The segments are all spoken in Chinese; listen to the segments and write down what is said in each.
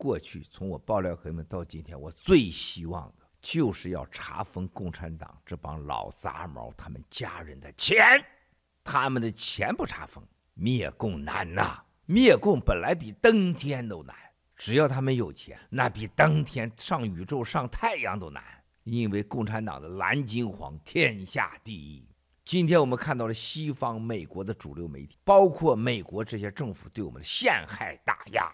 过去从我爆料朋友们到今天，我最希望的就是要查封共产党这帮老杂毛他们家人的钱，他们的钱不查封，灭共难呐！灭共本来比登天都难，只要他们有钱，那比登天上宇宙上太阳都难，因为共产党的蓝金黄天下第一。今天我们看到了西方美国的主流媒体，包括美国这些政府对我们的陷害打压。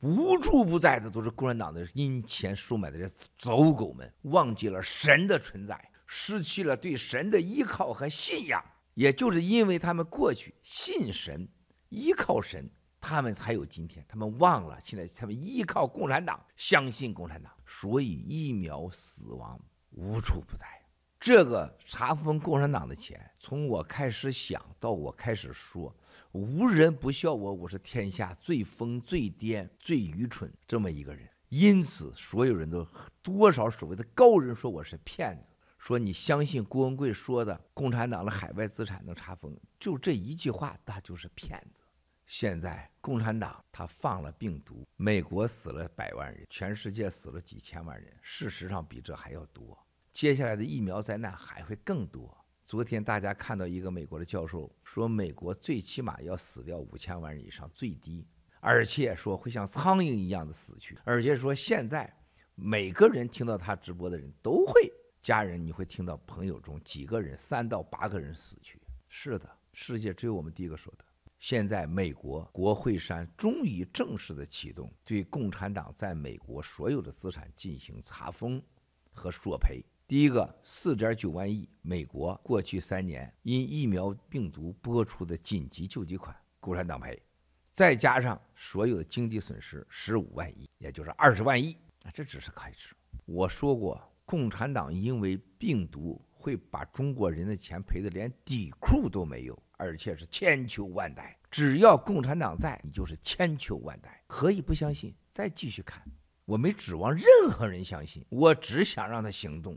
无处不在的都是共产党的因钱收买的这走狗们，忘记了神的存在，失去了对神的依靠和信仰。也就是因为他们过去信神、依靠神，他们才有今天。他们忘了，现在他们依靠共产党，相信共产党，所以疫苗死亡无处不在。这个查封共产党的钱，从我开始想到我开始说，无人不笑我，我是天下最疯、最癫、最愚蠢这么一个人。因此，所有人都多少所谓的高人说我是骗子，说你相信郭文贵说的共产党的海外资产能查封，就这一句话，他就是骗子。现在共产党他放了病毒，美国死了百万人，全世界死了几千万人，事实上比这还要多。接下来的疫苗灾难还会更多。昨天大家看到一个美国的教授说，美国最起码要死掉五千万人以上，最低，而且说会像苍蝇一样的死去，而且说现在每个人听到他直播的人都会，家人你会听到朋友中几个人三到八个人死去。是的，世界只有我们第一个说的。现在美国国会山终于正式的启动对共产党在美国所有的资产进行查封和索赔。第一个，四点九万亿，美国过去三年因疫苗病毒播出的紧急救济款，共产党赔，再加上所有的经济损失十五万亿，也就是二十万亿，啊，这只是开始。我说过，共产党因为病毒会把中国人的钱赔得连底裤都没有，而且是千秋万代。只要共产党在，你就是千秋万代。可以不相信，再继续看。我没指望任何人相信，我只想让他行动。